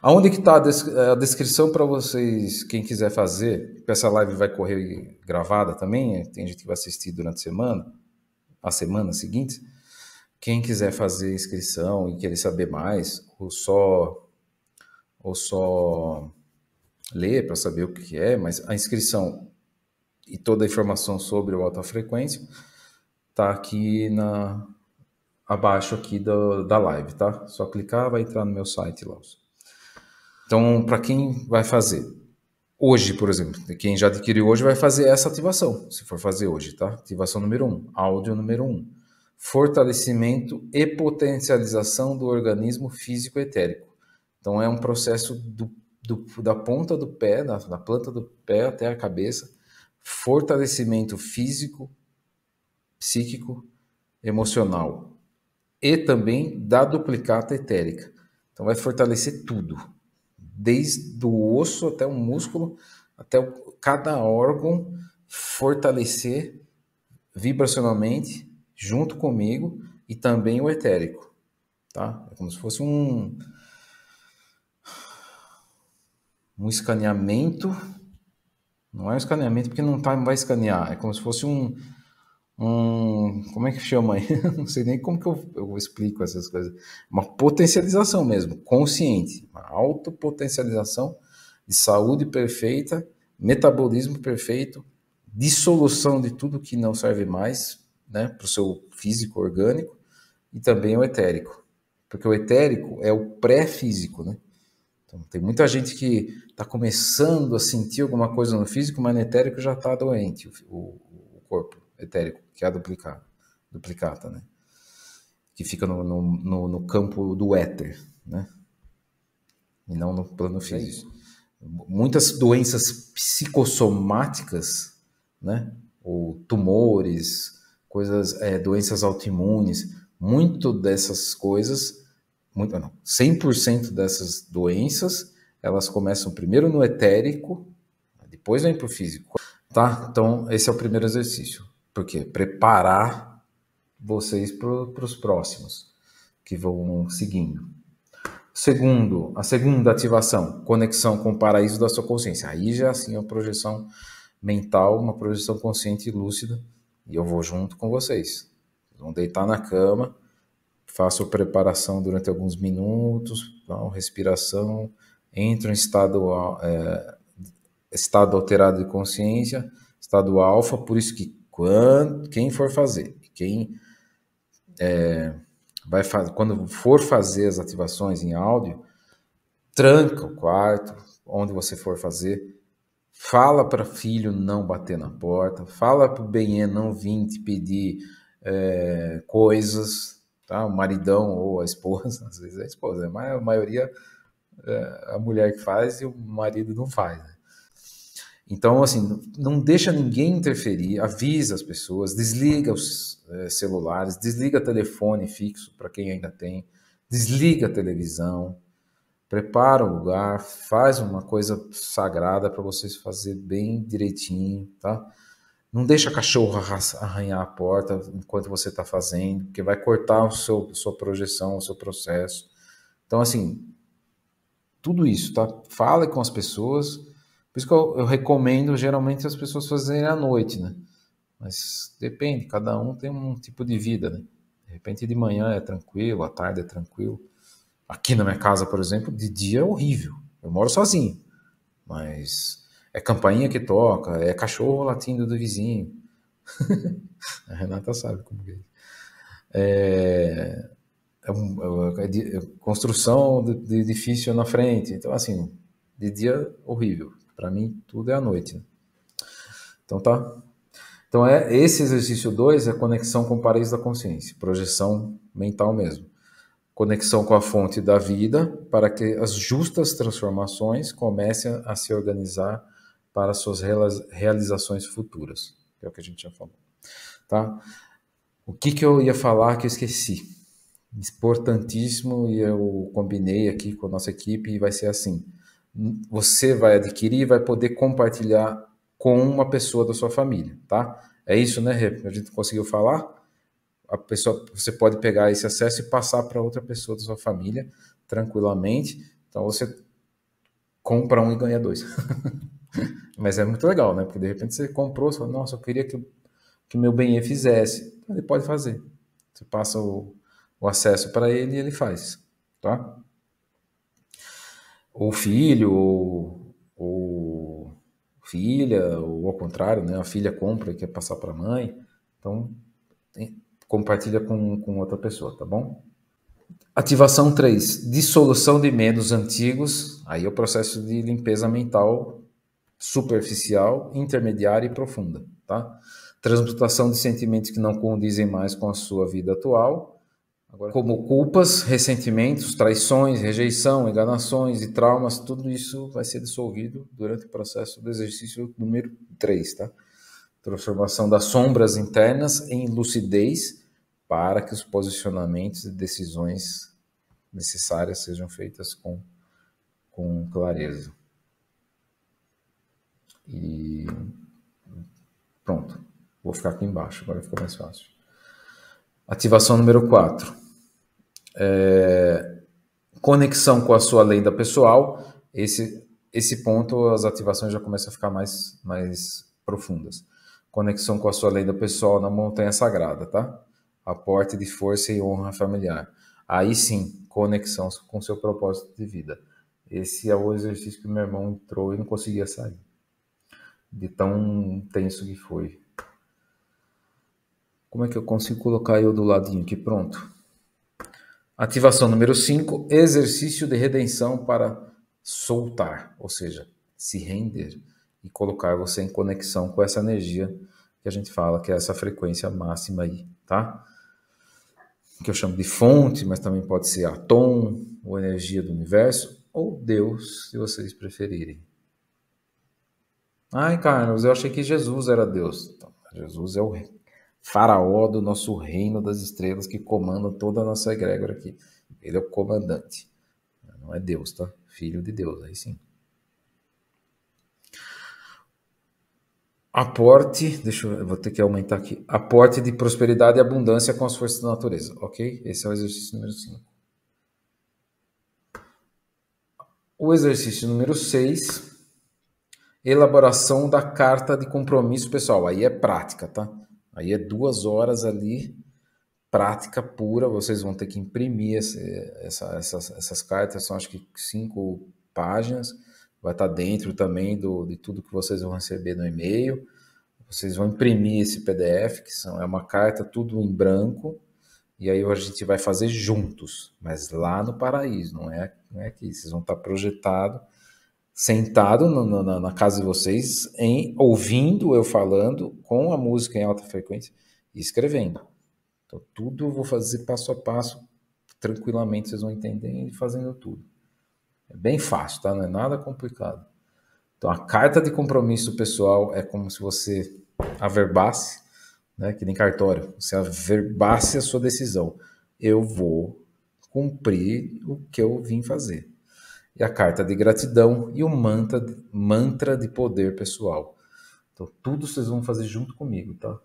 Aonde que está a, descrição para vocês, quem quiser fazer? Essa live vai correr gravada também, né? tem gente que vai assistir durante a semana, a semana seguinte. Quem quiser fazer inscrição e querer saber mais, ou só ou só ler para saber o que é, mas a inscrição e toda a informação sobre o alta frequência está aqui na abaixo aqui do, da live, tá? Só clicar, vai entrar no meu site lá. Então, para quem vai fazer hoje, por exemplo, quem já adquiriu hoje vai fazer essa ativação, se for fazer hoje, tá? Ativação número 1, um, áudio número 1. Um, fortalecimento e potencialização do organismo físico etérico. Então, é um processo do, do, da ponta do pé, da, da planta do pé até a cabeça, fortalecimento físico, psíquico, emocional e também da duplicata etérica. Então vai fortalecer tudo desde o osso até o músculo, até o, cada órgão, fortalecer vibracionalmente junto comigo e também o etérico, tá? É como se fosse um um escaneamento, não é um escaneamento porque não, tá, não vai escanear, é como se fosse um um, como é que chama aí? Não sei nem como que eu, eu explico essas coisas. Uma potencialização mesmo, consciente, uma autopotencialização de saúde perfeita, metabolismo perfeito, dissolução de tudo que não serve mais né, para o seu físico orgânico e também o etérico. Porque o etérico é o pré-físico, né? Então, tem muita gente que está começando a sentir alguma coisa no físico, mas no etérico já está doente o, o, o corpo etérico, que é a duplicata, duplicata né? Que fica no, no, no, campo do éter, né? E não no plano físico. É Muitas doenças psicossomáticas, né? Ou tumores, coisas, é, doenças autoimunes, muito dessas coisas, muito, não, 100% dessas doenças, elas começam primeiro no etérico, depois vem para o físico. Tá? Então, esse é o primeiro exercício porque preparar vocês para os próximos que vão seguindo. Segundo, a segunda ativação, conexão com o paraíso da sua consciência. Aí já assim é uma projeção mental, uma projeção consciente e lúcida, e eu vou junto com vocês. vocês vão deitar na cama, faço preparação durante alguns minutos, então, respiração, entro em estado, é, estado alterado de consciência, estado alfa, por isso que quando, quem for fazer, quem é, vai fazer, quando for fazer as ativações em áudio, tranca o quarto, onde você for fazer, fala para filho não bater na porta, fala para o Benê não vir te pedir é, coisas, tá? O maridão ou a esposa, às vezes é a esposa, mas a maioria é a mulher que faz e o marido não faz. Né? Então, assim, não deixa ninguém interferir, avisa as pessoas, desliga os é, celulares, desliga telefone fixo para quem ainda tem, desliga a televisão, prepara o lugar, faz uma coisa sagrada para vocês fazer bem direitinho, tá? Não deixa cachorro arranhar a porta enquanto você está fazendo, porque vai cortar o seu sua projeção, o seu processo. Então, assim, tudo isso, tá? Fale com as pessoas por isso que eu, eu recomendo geralmente as pessoas fazerem à noite, né? Mas depende, cada um tem um tipo de vida, né? De repente de manhã é tranquilo, à tarde é tranquilo. Aqui na minha casa, por exemplo, de dia é horrível. Eu moro sozinho, mas é campainha que toca, é cachorro latindo do vizinho. a Renata sabe como é. É, é, é, é, é construção de, de edifício na frente. Então, assim, de dia horrível, para mim, tudo é à noite. Né? Então, tá? Então, é esse exercício 2 é conexão com o paraíso da consciência, projeção mental mesmo. Conexão com a fonte da vida para que as justas transformações comecem a se organizar para suas realizações futuras, que é o que a gente já falou. Tá? O que, que eu ia falar que eu esqueci? Importantíssimo, e eu combinei aqui com a nossa equipe, e vai ser assim você vai adquirir e vai poder compartilhar com uma pessoa da sua família, tá? É isso, né, Rê? A gente conseguiu falar? A pessoa, você pode pegar esse acesso e passar para outra pessoa da sua família tranquilamente. Então você compra um e ganha dois. Mas é muito legal, né? Porque de repente você comprou, você fala, nossa, eu queria que, que meu bem fizesse. Ele pode fazer. Você passa o, o acesso para ele e ele faz, tá? ou filho, ou, ou filha, ou ao contrário, né? A filha compra e quer passar para a mãe. Então, compartilha com, com outra pessoa, tá bom? Ativação 3, dissolução de medos antigos. Aí é o processo de limpeza mental superficial, intermediária e profunda, tá? Transmutação de sentimentos que não condizem mais com a sua vida atual Agora... Como culpas, ressentimentos, traições, rejeição, enganações e traumas, tudo isso vai ser dissolvido durante o processo do exercício número 3, tá? Transformação das sombras internas em lucidez para que os posicionamentos e decisões necessárias sejam feitas com, com clareza. E pronto. Vou ficar aqui embaixo, agora fica mais fácil. Ativação número 4. É, conexão com a sua lenda pessoal. Esse, esse ponto, as ativações já começam a ficar mais, mais profundas. Conexão com a sua lenda pessoal na montanha sagrada, tá? porta de força e honra familiar. Aí sim, conexão com seu propósito de vida. Esse é o exercício que meu irmão entrou e não conseguia sair. De tão tenso que foi. Como é que eu consigo colocar eu do ladinho aqui? Pronto. Ativação número 5, exercício de redenção para soltar, ou seja, se render e colocar você em conexão com essa energia que a gente fala, que é essa frequência máxima aí, tá? Que eu chamo de fonte, mas também pode ser atom, ou energia do universo, ou Deus, se vocês preferirem. Ai, Carlos, eu achei que Jesus era Deus. Então, Jesus é o faraó do nosso reino das estrelas que comanda toda a nossa egrégora aqui. Ele é o comandante. Não é Deus, tá? Filho de Deus, aí sim. Aporte, deixa eu, vou ter que aumentar aqui. Aporte de prosperidade e abundância com as forças da natureza, ok? Esse é o exercício número 5. O exercício número 6, elaboração da carta de compromisso pessoal. Aí é prática, tá? Aí é duas horas ali, prática pura, vocês vão ter que imprimir esse, essa, essas, essas cartas, são acho que cinco páginas, vai estar tá dentro também do, de tudo que vocês vão receber no e-mail. Vocês vão imprimir esse PDF, que são, é uma carta tudo em branco, e aí a gente vai fazer juntos, mas lá no paraíso, não é, não é aqui. Vocês vão estar tá projetados sentado no, no, na casa de vocês, em, ouvindo eu falando com a música em alta frequência e escrevendo. Então, tudo eu vou fazer passo a passo, tranquilamente vocês vão entendendo e fazendo tudo. É bem fácil, tá? Não é nada complicado. Então, a carta de compromisso pessoal é como se você averbasse, né? Que nem cartório. Você averbasse a sua decisão. Eu vou cumprir o que eu vim fazer e a carta de gratidão e o mantra mantra de poder pessoal. Então, tudo vocês vão fazer junto comigo, tá?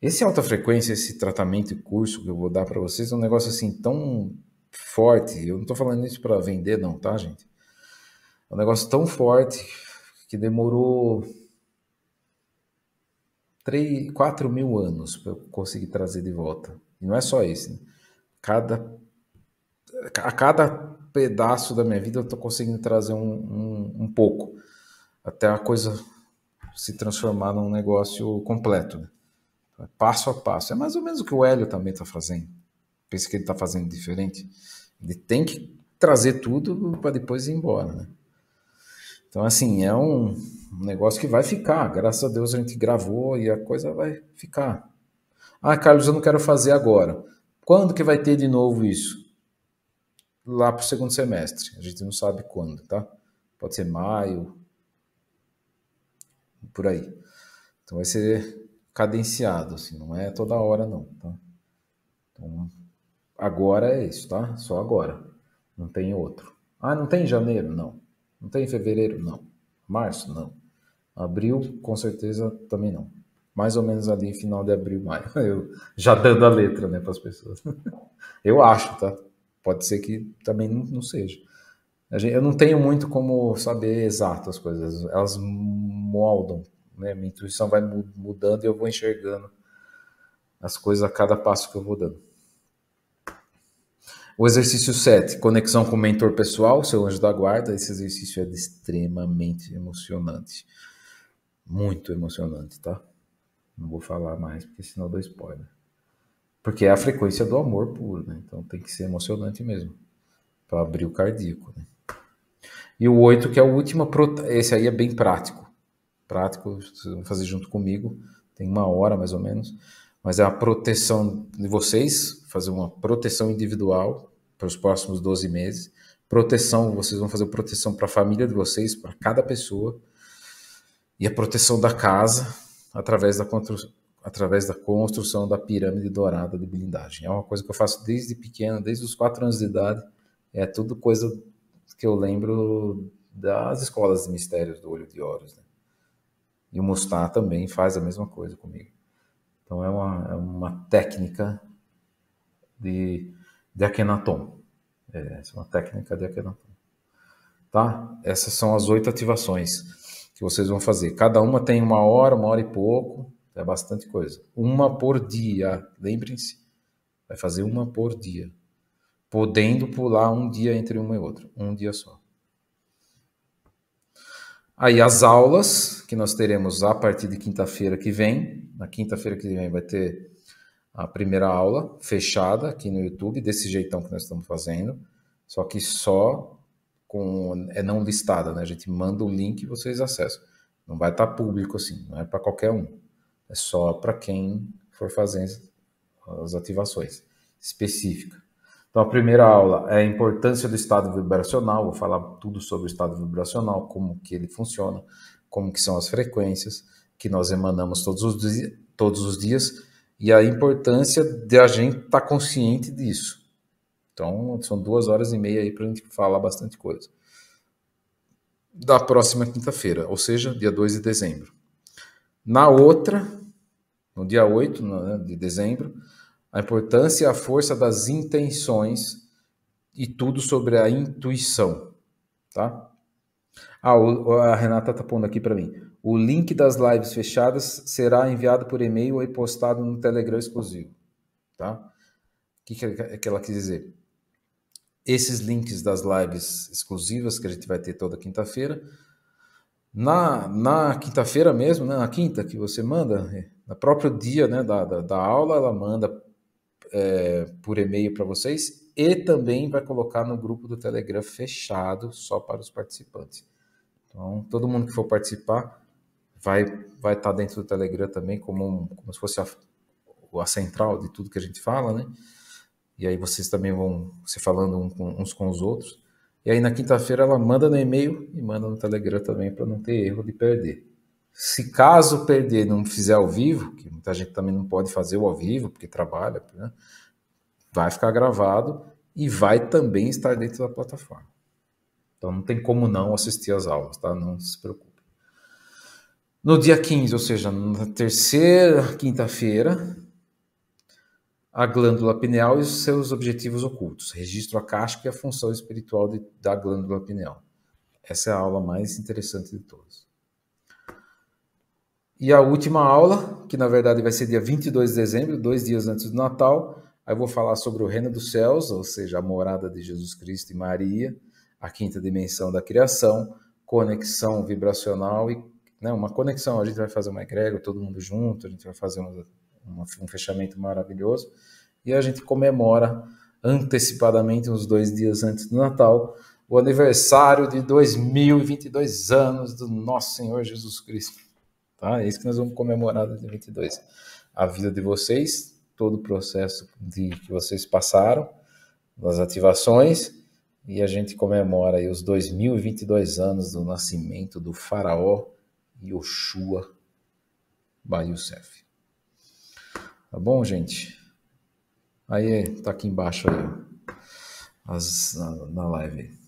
Esse alta frequência, esse tratamento e curso que eu vou dar para vocês é um negócio assim tão forte. Eu não estou falando isso para vender, não, tá, gente? É um negócio tão forte que demorou 3, 4 mil anos para eu conseguir trazer de volta. E não é só isso. Né? Cada, a cada pedaço da minha vida, eu estou conseguindo trazer um, um, um, pouco, até a coisa se transformar num negócio completo, né? É passo a passo. É mais ou menos o que o Hélio também está fazendo. Pensa que ele está fazendo diferente. Ele tem que trazer tudo para depois ir embora, né? Então, assim, é um negócio que vai ficar. Graças a Deus a gente gravou e a coisa vai ficar. Ah, Carlos, eu não quero fazer agora. Quando que vai ter de novo isso? lá para o segundo semestre. A gente não sabe quando, tá? Pode ser maio, por aí. Então vai ser cadenciado, assim, não é toda hora não, tá? Então, agora é isso, tá? Só agora. Não tem outro. Ah, não tem janeiro? Não. Não tem fevereiro? Não. Março? Não. Abril, com certeza, também não. Mais ou menos ali, final de abril, maio. Eu, já dando a letra, né, para as pessoas. Eu acho, tá? Pode ser que também não, não seja. Gente, eu não tenho muito como saber exato as coisas, elas moldam, né? Minha intuição vai mudando e eu vou enxergando as coisas a cada passo que eu vou dando. O exercício 7, conexão com o mentor pessoal, seu anjo da guarda. Esse exercício é extremamente emocionante. Muito emocionante, tá? Não vou falar mais, porque senão dou spoiler. Porque é a frequência do amor puro, né? Então tem que ser emocionante mesmo, para abrir o cardíaco, né? E o oito que é o último, esse aí é bem prático. Prático, vocês vão fazer junto comigo, tem uma hora mais ou menos. Mas é a proteção de vocês, fazer uma proteção individual para os próximos 12 meses. Proteção, vocês vão fazer proteção para a família de vocês, para cada pessoa. E a proteção da casa, através da construção através da construção da pirâmide dourada de blindagem. É uma coisa que eu faço desde pequeno, desde os quatro anos de idade. É tudo coisa que eu lembro das escolas de mistérios do Olho de Horus. Né? E o Mustar também faz a mesma coisa comigo. Então é uma, é uma técnica de, de Akhenaton. É, essa é uma técnica de Akhenaton. Tá? Essas são as oito ativações que vocês vão fazer. Cada uma tem uma hora, uma hora e pouco. É bastante coisa. Uma por dia, lembrem-se. Vai fazer uma por dia. Podendo pular um dia entre uma e outra. Um dia só. Aí as aulas que nós teremos a partir de quinta-feira que vem. Na quinta-feira que vem vai ter a primeira aula fechada aqui no YouTube, desse jeitão que nós estamos fazendo. Só que só com. É não listada, né? A gente manda o link e vocês acessam. Não vai estar tá público assim, não é para qualquer um. É só para quem for fazer as ativações específicas. Então, a primeira aula é a importância do estado vibracional. Vou falar tudo sobre o estado vibracional, como que ele funciona, como que são as frequências que nós emanamos todos os, dias, todos os dias e a importância de a gente estar tá consciente disso. Então, são duas horas e meia aí para a gente falar bastante coisa. Da próxima quinta-feira, ou seja, dia 2 de dezembro. Na outra, no dia 8 né, de dezembro, a importância e a força das intenções e tudo sobre a intuição, tá? Ah, a Renata tá pondo aqui para mim. O link das lives fechadas será enviado por e-mail e postado no Telegram exclusivo, tá? O que, que ela quis dizer? Esses links das lives exclusivas que a gente vai ter toda quinta-feira, na, na quinta-feira mesmo, né? na quinta que você manda, no próprio dia né, da, da, da aula, ela manda é, por e-mail para vocês e também vai colocar no grupo do Telegram fechado só para os participantes. Então, todo mundo que for participar vai vai estar tá dentro do Telegram também, como, um, como se fosse a, a central de tudo que a gente fala, né? E aí vocês também vão se falando uns com os outros. E aí na quinta-feira ela manda no e-mail e manda no Telegram também para não ter erro de perder. Se caso perder, não fizer ao vivo, que muita gente também não pode fazer o ao vivo, porque trabalha, né? vai ficar gravado e vai também estar dentro da plataforma. Então não tem como não assistir as aulas, tá? Não se preocupe. No dia 15, ou seja, na terceira quinta-feira, a glândula pineal e os seus objetivos ocultos, registro acástico e a função espiritual de, da glândula pineal. Essa é a aula mais interessante de todas. E a última aula, que na verdade vai ser dia 22 de dezembro, dois dias antes do Natal, aí eu vou falar sobre o reino dos céus, ou seja, a morada de Jesus Cristo e Maria, a quinta dimensão da criação, conexão vibracional e né, uma conexão. A gente vai fazer uma egrégora, todo mundo junto, a gente vai fazer uma, uma, um fechamento maravilhoso e a gente comemora antecipadamente, uns dois dias antes do Natal, o aniversário de 2022 anos do nosso Senhor Jesus Cristo tá? É isso que nós vamos comemorar 22. A vida de vocês, todo o processo de, que vocês passaram, das ativações, e a gente comemora aí os 2022 anos do nascimento do faraó Yoshua Bayusef. Tá bom, gente? Aí, tá aqui embaixo aí, as, na, na live aí.